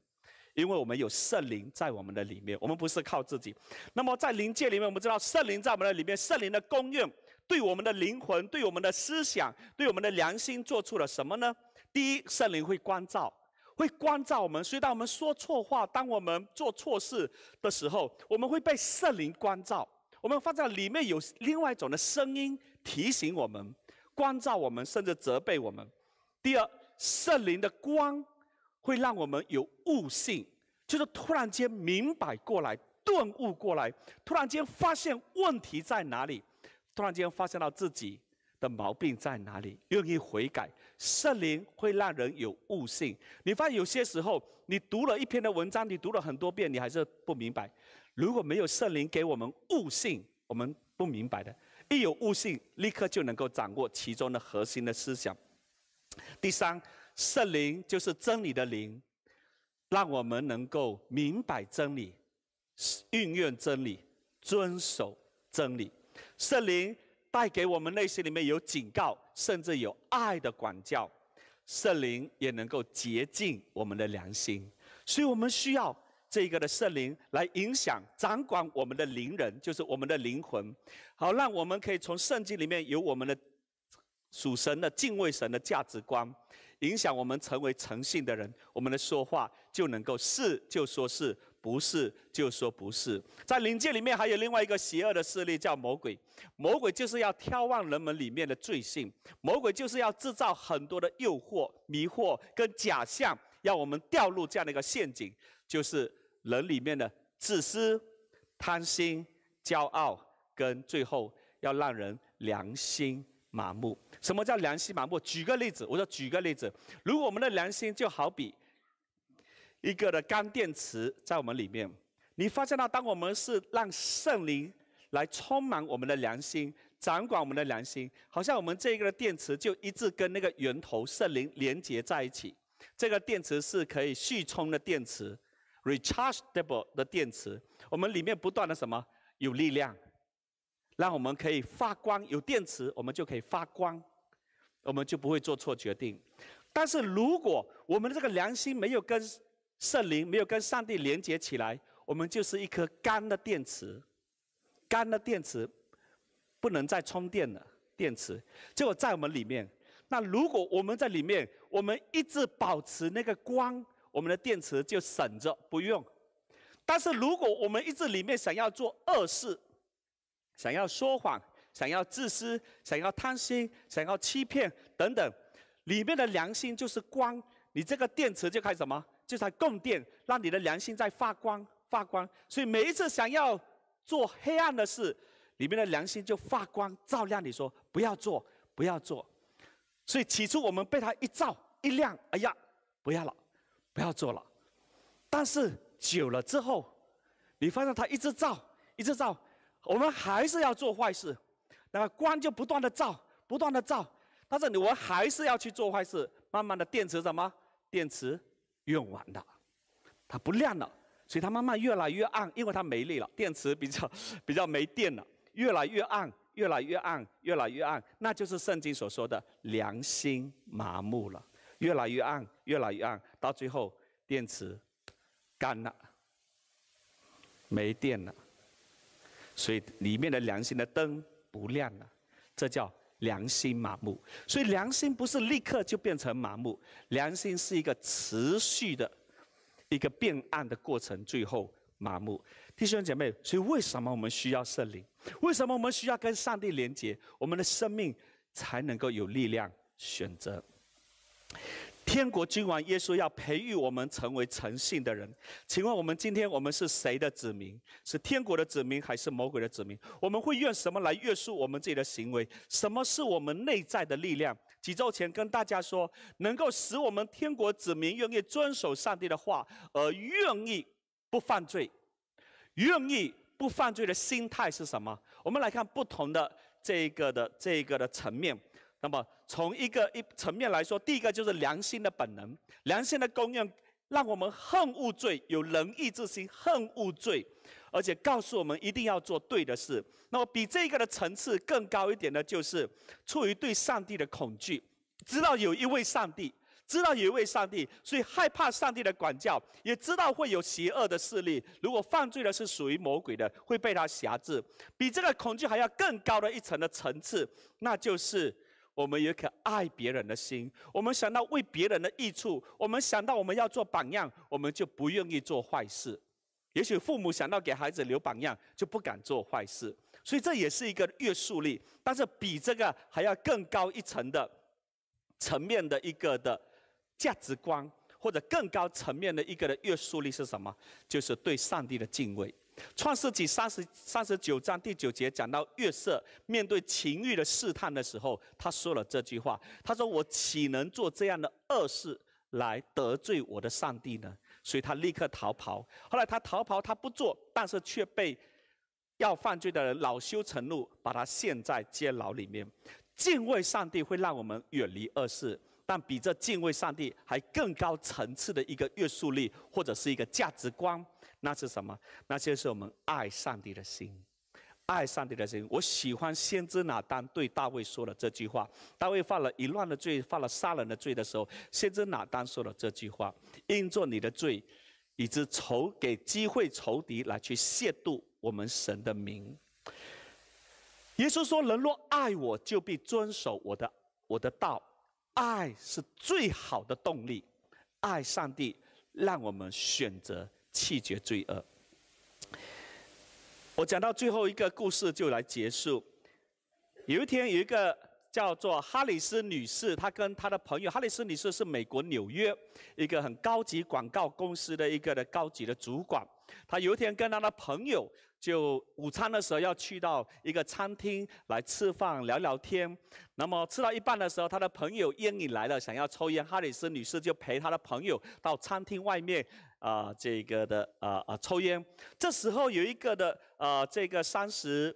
因为我们有圣灵在我们的里面，我们不是靠自己。那么在灵界里面，我们知道圣灵在我们的里面，圣灵的功用对我们的灵魂、对我们的思想、对我们的良心做出了什么呢？第一，圣灵会关照。会关照我们，所以当我们说错话、当我们做错事的时候，我们会被圣灵关照。我们发现里面有另外一种的声音提醒我们，关照我们，甚至责备我们。第二，圣灵的光会让我们有悟性，就是突然间明白过来、顿悟过来，突然间发现问题在哪里，突然间发现到自己。的毛病在哪里？愿意悔改，圣灵会让人有悟性。你发现有些时候，你读了一篇的文章，你读了很多遍，你还是不明白。如果没有圣灵给我们悟性，我们不明白的。一有悟性，立刻就能够掌握其中的核心的思想。第三，圣灵就是真理的灵，让我们能够明白真理、运用真理、遵守真理。圣灵。带给我们内心里面有警告，甚至有爱的管教，圣灵也能够洁净我们的良心，所以我们需要这个的圣灵来影响掌管我们的灵人，就是我们的灵魂，好让我们可以从圣经里面有我们的属神的敬畏神的价值观，影响我们成为诚信的人，我们的说话就能够是就说是。不是就说不是，在灵界里面还有另外一个邪恶的势力叫魔鬼，魔鬼就是要眺望人们里面的罪性，魔鬼就是要制造很多的诱惑、迷惑跟假象，让我们掉入这样的一个陷阱。就是人里面的自私、贪心、骄傲，跟最后要让人良心麻木。什么叫良心麻木？举个例子，我说举个例子，如果我们的良心就好比。一个的干电池在我们里面，你发现到，当我们是让圣灵来充满我们的良心，掌管我们的良心，好像我们这个的电池就一直跟那个源头圣灵连接在一起。这个电池是可以续充的电池，rechargeable 的电池，我们里面不断的什么有力量，让我们可以发光。有电池，我们就可以发光，我们就不会做错决定。但是如果我们的这个良心没有跟圣灵没有跟上帝连接起来，我们就是一颗干的电池，干的电池不能再充电了。电池结果在我们里面，那如果我们在里面，我们一直保持那个光，我们的电池就省着不用。但是如果我们一直里面想要做恶事，想要说谎，想要自私，想要贪心，想要欺骗等等，里面的良心就是光，你这个电池就开始什么？就在供电，让你的良心在发光，发光。所以每一次想要做黑暗的事，里面的良心就发光，照亮你说不要做，不要做。所以起初我们被它一照一亮，哎呀，不要了，不要做了。但是久了之后，你发现它一直照，一直照，我们还是要做坏事，那个光就不断的照，不断的照，但是我们还是要去做坏事。慢慢的电池什么，电池。用完的，它不亮了，所以它慢慢越来越暗，因为它没力了，电池比较 比较没电了，越来越暗，越来越暗，越来越暗，那就是圣经所说的良心麻木了，越来越暗，越来越暗，到最后电池干了，没电了，所以里面的良心的灯不亮了，这叫。良心麻木，所以良心不是立刻就变成麻木，良心是一个持续的，一个变暗的过程，最后麻木。弟兄姐妹，所以为什么我们需要圣灵？为什么我们需要跟上帝连接？我们的生命才能够有力量选择。天国君王耶稣要培育我们成为诚信的人，请问我们今天我们是谁的子民？是天国的子民还是魔鬼的子民？我们会用什么来约束我们自己的行为？什么是我们内在的力量？几周前跟大家说，能够使我们天国子民愿意遵守上帝的话，而愿意不犯罪，愿意不犯罪的心态是什么？我们来看不同的这一个的这一个的层面。那么，从一个一层面来说，第一个就是良心的本能，良心的供应，让我们恨恶罪，有仁义之心，恨恶罪，而且告诉我们一定要做对的事。那么，比这个的层次更高一点的，就是出于对上帝的恐惧，知道有一位上帝，知道有一位上帝，所以害怕上帝的管教，也知道会有邪恶的势力。如果犯罪的是属于魔鬼的，会被他辖制。比这个恐惧还要更高的一层的层次，那就是。我们有一颗爱别人的心，我们想到为别人的益处，我们想到我们要做榜样，我们就不愿意做坏事。也许父母想到给孩子留榜样，就不敢做坏事。所以这也是一个约束力，但是比这个还要更高一层的层面的一个的价值观，或者更高层面的一个的约束力是什么？就是对上帝的敬畏。创世纪三十三十九章第九节讲到月色面对情欲的试探的时候，他说了这句话：“他说我岂能做这样的恶事来得罪我的上帝呢？”所以他立刻逃跑。后来他逃跑，他不做，但是却被要犯罪的人恼羞成怒，把他陷在监牢里面。敬畏上帝会让我们远离恶事，但比这敬畏上帝还更高层次的一个约束力或者是一个价值观。那是什么？那就是我们爱上帝的心，爱上帝的心。我喜欢先知拿单对大卫说了这句话：大卫犯了一乱的罪，犯了杀人的罪的时候，先知拿单说了这句话：“应做你的罪，以致仇给机会仇敌来去亵渎我们神的名。”耶稣说：“人若爱我，就必遵守我的我的道。爱是最好的动力，爱上帝，让我们选择。”弃绝罪恶。我讲到最后一个故事就来结束。有一天，有一个叫做哈里斯女士，她跟她的朋友哈里斯女士是美国纽约一个很高级广告公司的一个的高级的主管。她有一天跟她的朋友。就午餐的时候要去到一个餐厅来吃饭聊聊天，那么吃到一半的时候，他的朋友烟瘾来了，想要抽烟。哈里斯女士就陪他的朋友到餐厅外面啊，这个的啊啊抽烟。这时候有一个的啊，这个三十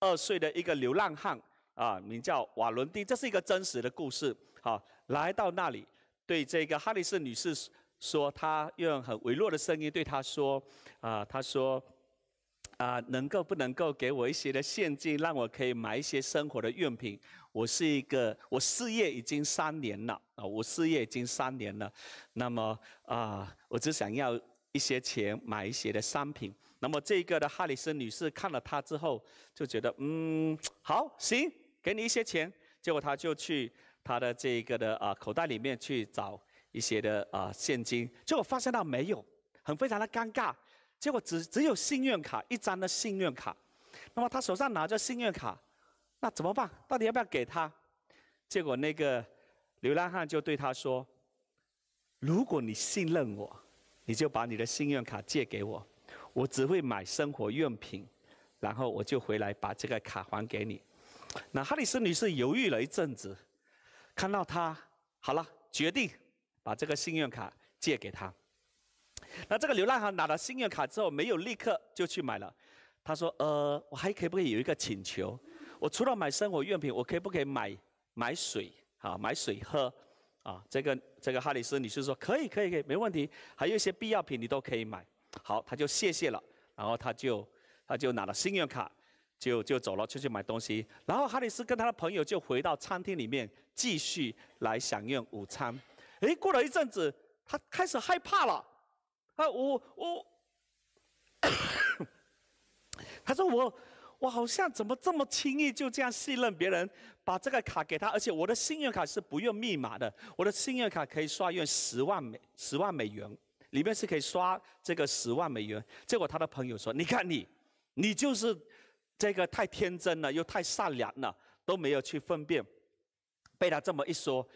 二岁的一个流浪汉啊，名叫瓦伦丁，这是一个真实的故事。好，来到那里，对这个哈里斯女士说，她用很微弱的声音对他说啊，他说。啊，能够不能够给我一些的现金，让我可以买一些生活的用品？我是一个，我失业已经三年了啊，我失业已经三年了。那么啊，我只想要一些钱，买一些的商品。那么这个的哈里斯女士看了他之后，就觉得嗯，好行，给你一些钱。结果他就去他的这一个的啊口袋里面去找一些的啊现金，结果发现到没有，很非常的尴尬。结果只只有信用卡一张的信用卡，那么他手上拿着信用卡，那怎么办？到底要不要给他？结果那个流浪汉就对他说：“如果你信任我，你就把你的信用卡借给我，我只会买生活用品，然后我就回来把这个卡还给你。”那哈里斯女士犹豫了一阵子，看到他好了，决定把这个信用卡借给他。那这个流浪汉拿了信用卡之后，没有立刻就去买了。他说：“呃，我还可以不可以有一个请求？我除了买生活用品，我可以不可以买买水啊？买水喝啊？”这个这个哈里斯女士说：“可以，可以，可以，没问题。还有一些必要品，你都可以买。”好，他就谢谢了。然后他就他就拿了信用卡，就就走了，出去买东西。然后哈里斯跟他的朋友就回到餐厅里面，继续来享用午餐。诶，过了一阵子，他开始害怕了。啊，我我，他说我我好像怎么这么轻易就这样信任别人，把这个卡给他，而且我的信用卡是不用密码的，我的信用卡可以刷用十万美十万美元，里面是可以刷这个十万美元。结果他的朋友说：“你看你，你就是这个太天真了，又太善良了，都没有去分辨。”被他这么一说。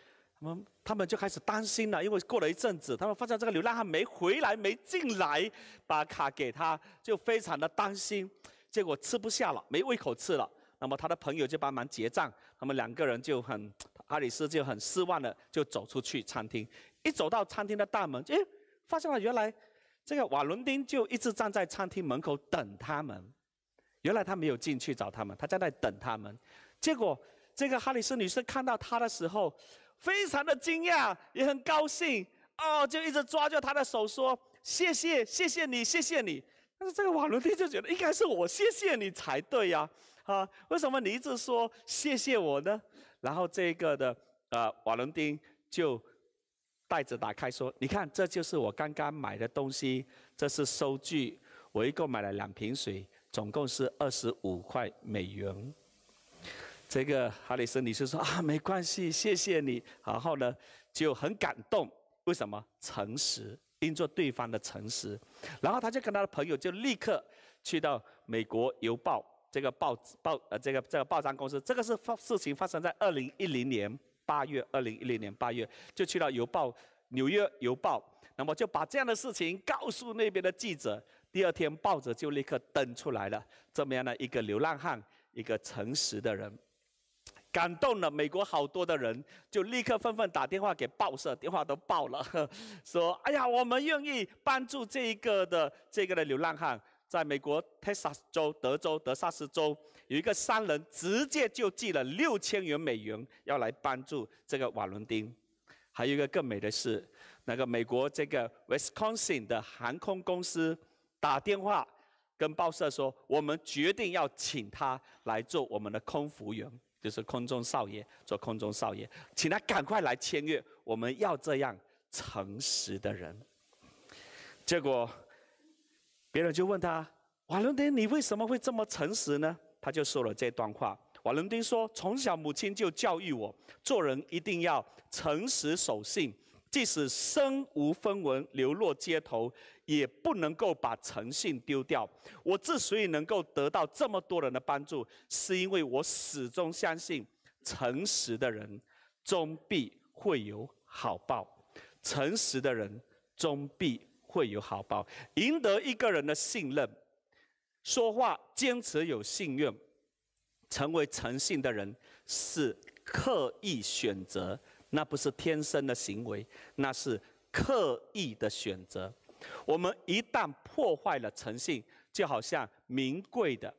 们他们就开始担心了，因为过了一阵子，他们发现这个流浪汉没回来，没进来，把卡给他，就非常的担心。结果吃不下了，没胃口吃了。那么他的朋友就帮忙结账，他们两个人就很，哈里斯就很失望的就走出去餐厅。一走到餐厅的大门，诶，发现了原来这个瓦伦丁就一直站在餐厅门口等他们。原来他没有进去找他们，他在那等他们。结果这个哈里斯女士看到他的时候。非常的惊讶，也很高兴，哦，就一直抓着他的手说：“谢谢，谢谢你，谢谢你。”但是这个瓦伦丁就觉得应该是我谢谢你才对呀，啊，为什么你一直说谢谢我呢？然后这个的，呃，瓦伦丁就袋子打开说：“你看，这就是我刚刚买的东西，这是收据，我一共买了两瓶水，总共是二十五块美元。”这个哈里斯女士说啊，没关系，谢谢你。然后呢就很感动，为什么？诚实，因着对方的诚实。然后他就跟他的朋友就立刻去到美国邮报这个报纸报呃这个这个报章公司。这个是发事情发生在二零一零年八月，二零一零年八月就去到邮报，纽约邮报。那么就把这样的事情告诉那边的记者。第二天报纸就立刻登出来了，这么样的一个流浪汉，一个诚实的人。感动了美国好多的人，就立刻纷纷打电话给报社，电话都爆了，说：“哎呀，我们愿意帮助这一个的这个的流浪汉。”在美国特萨斯州，德州德萨斯州有一个商人直接就寄了六千元美元，要来帮助这个瓦伦丁。还有一个更美的是，那个美国这个 w i s c o n s i n 的航空公司打电话跟报社说：“我们决定要请他来做我们的空服员。”就是空中少爷做空中少爷，请他赶快来签约。我们要这样诚实的人。结果，别人就问他：“瓦伦丁，你为什么会这么诚实呢？”他就说了这段话。瓦伦丁说：“从小母亲就教育我，做人一定要诚实守信，即使身无分文，流落街头。”也不能够把诚信丢掉。我之所以能够得到这么多人的帮助，是因为我始终相信，诚实的人终必会有好报。诚实的人终必会有好报。赢得一个人的信任，说话坚持有信用，成为诚信的人是刻意选择，那不是天生的行为，那是刻意的选择。我们一旦破坏了诚信，就好像名贵的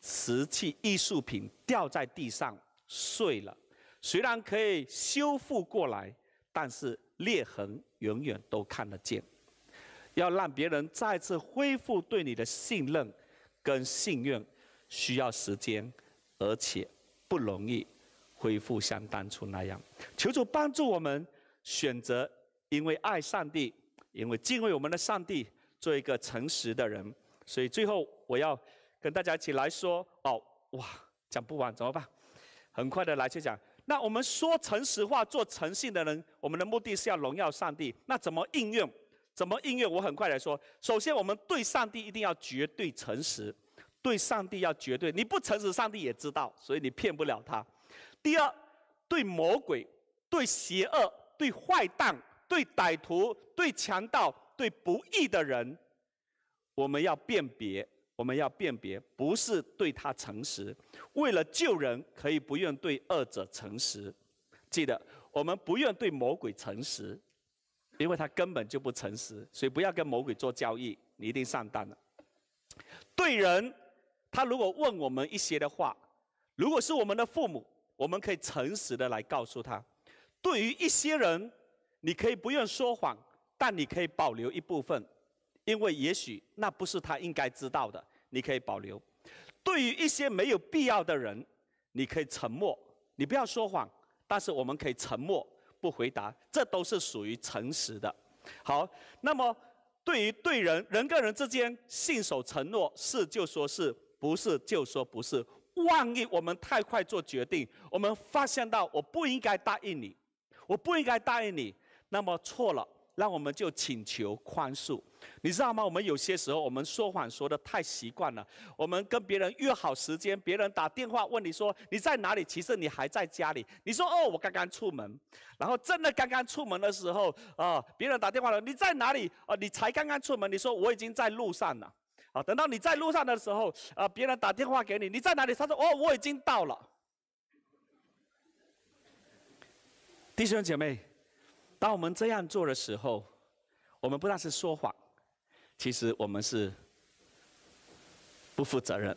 瓷器艺术品掉在地上碎了，虽然可以修复过来，但是裂痕永远都看得见。要让别人再次恢复对你的信任跟信任，需要时间，而且不容易恢复像当初那样。求主帮助我们选择，因为爱上帝。因为敬畏我们的上帝，做一个诚实的人，所以最后我要跟大家一起来说哦，哇，讲不完怎么办？很快的来去讲。那我们说诚实话，做诚信的人，我们的目的是要荣耀上帝。那怎么应用？怎么应用？我很快来说。首先，我们对上帝一定要绝对诚实，对上帝要绝对，你不诚实，上帝也知道，所以你骗不了他。第二，对魔鬼、对邪恶、对坏蛋。对歹徒、对强盗、对不义的人，我们要辨别，我们要辨别，不是对他诚实。为了救人，可以不愿对二者诚实。记得，我们不愿对魔鬼诚实，因为他根本就不诚实。所以，不要跟魔鬼做交易，你一定上当了。对人，他如果问我们一些的话，如果是我们的父母，我们可以诚实的来告诉他。对于一些人，你可以不用说谎，但你可以保留一部分，因为也许那不是他应该知道的。你可以保留。对于一些没有必要的人，你可以沉默，你不要说谎，但是我们可以沉默不回答，这都是属于诚实的。好，那么对于对人人跟人之间信守承诺，是就说是不是就说不是。万一我们太快做决定，我们发现到我不应该答应你，我不应该答应你。那么错了，那我们就请求宽恕。你知道吗？我们有些时候，我们说谎说的太习惯了。我们跟别人约好时间，别人打电话问你说你在哪里，其实你还在家里。你说哦，我刚刚出门，然后真的刚刚出门的时候啊，别人打电话了，你在哪里？啊，你才刚刚出门，你说我已经在路上了。啊，等到你在路上的时候啊，别人打电话给你，你在哪里？他说哦，我已经到了。弟兄姐妹。当我们这样做的时候，我们不但是说谎，其实我们是不负责任。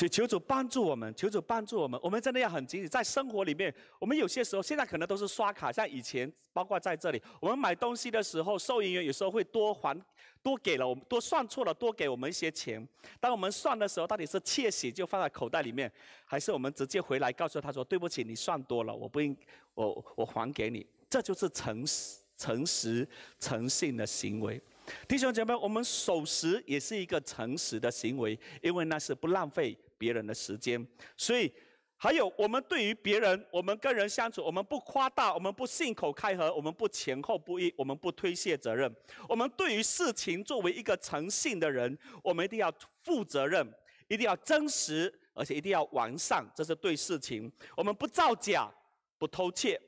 以求主帮助我们，求主帮助我们，我们真的要很警醒。在生活里面，我们有些时候现在可能都是刷卡，像以前，包括在这里，我们买东西的时候，收银员有时候会多还、多给了我们、多算错了、多给我们一些钱。当我们算的时候，到底是窃喜就放在口袋里面，还是我们直接回来告诉他说：“对不起，你算多了，我不应，我我还给你。”这就是诚实、诚实诚信的行为，弟兄姐妹，我们守时也是一个诚实的行为，因为那是不浪费别人的时间。所以，还有我们对于别人，我们跟人相处，我们不夸大，我们不信口开河，我们不前后不一，我们不推卸责任。我们对于事情，作为一个诚信的人，我们一定要负责任，一定要真实，而且一定要完善。这是对事情，我们不造假，不偷窃。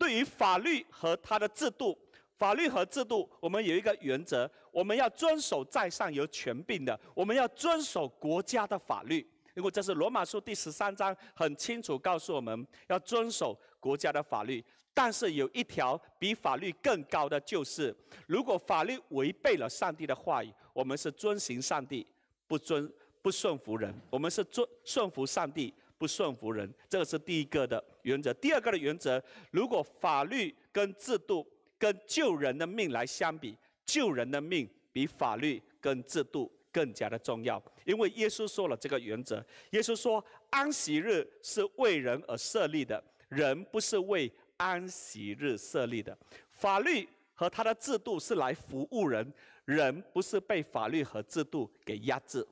对于法律和它的制度，法律和制度，我们有一个原则，我们要遵守在上有权柄的，我们要遵守国家的法律。因为这是罗马书第十三章很清楚告诉我们要遵守国家的法律。但是有一条比法律更高的，就是如果法律违背了上帝的话语，我们是遵行上帝，不遵不顺服人，我们是遵顺服上帝。不顺服人，这个是第一个的原则。第二个的原则，如果法律跟制度跟救人的命来相比，救人的命比法律跟制度更加的重要。因为耶稣说了这个原则，耶稣说安息日是为人而设立的，人不是为安息日设立的。法律和他的制度是来服务人，人不是被法律和制度给压制，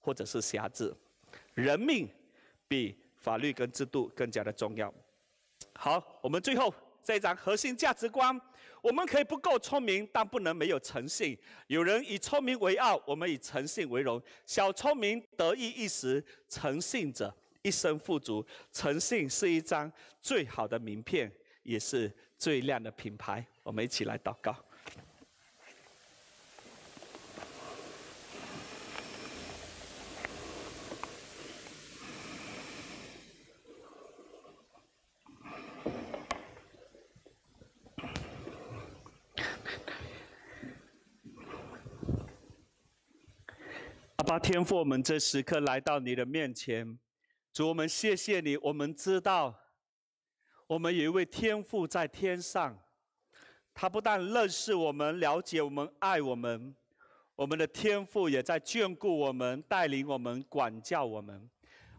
或者是辖制，人命。比法律跟制度更加的重要。好，我们最后这一张核心价值观，我们可以不够聪明，但不能没有诚信。有人以聪明为傲，我们以诚信为荣。小聪明得意一时，诚信者一生富足。诚信是一张最好的名片，也是最亮的品牌。我们一起来祷告。阿爸天父，我们这时刻来到你的面前，主我们谢谢你。我们知道，我们有一位天父在天上，他不但认识我们、了解我们、爱我们，我们的天父也在眷顾我们、带领我们、管教我们。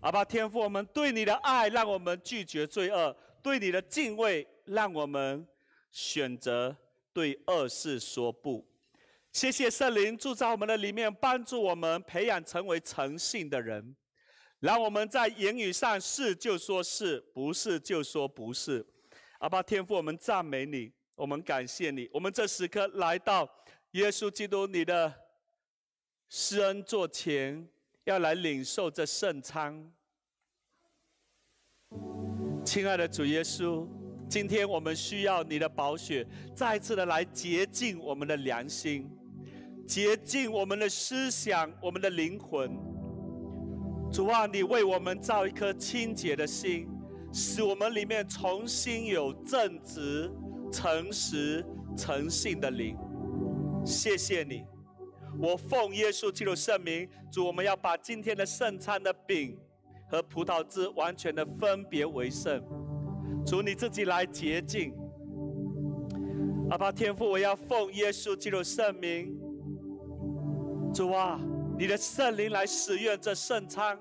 阿爸天父，我们对你的爱，让我们拒绝罪恶；对你的敬畏，让我们选择对恶事说不。谢谢圣灵住在我们的里面，帮助我们培养成为诚信的人，让我们在言语上是就说是，不是就说不是。阿爸天父，我们赞美你，我们感谢你，我们这时刻来到耶稣基督你的施恩座前，要来领受这圣餐。亲爱的主耶稣，今天我们需要你的宝血，再次的来洁净我们的良心。洁净我们的思想，我们的灵魂。主啊，你为我们造一颗清洁的心，使我们里面重新有正直、诚实、诚信的灵。谢谢你，我奉耶稣基督圣名。主，我们要把今天的圣餐的饼和葡萄汁完全的分别为圣。主你自己来洁净。阿爸天父，我要奉耶稣基督圣名。主啊，你的圣灵来使用这圣餐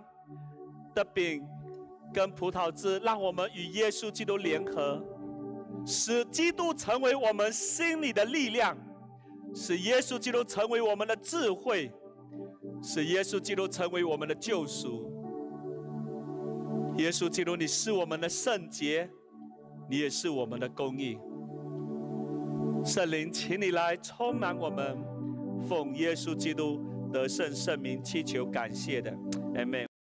的饼跟葡萄汁，让我们与耶稣基督联合，使基督成为我们心里的力量，使耶稣基督成为我们的智慧，使耶稣基督成为我们的救赎。耶稣基督，你是我们的圣洁，你也是我们的公义。圣灵，请你来充满我们。奉耶稣基督得胜圣名祈求感谢的，e n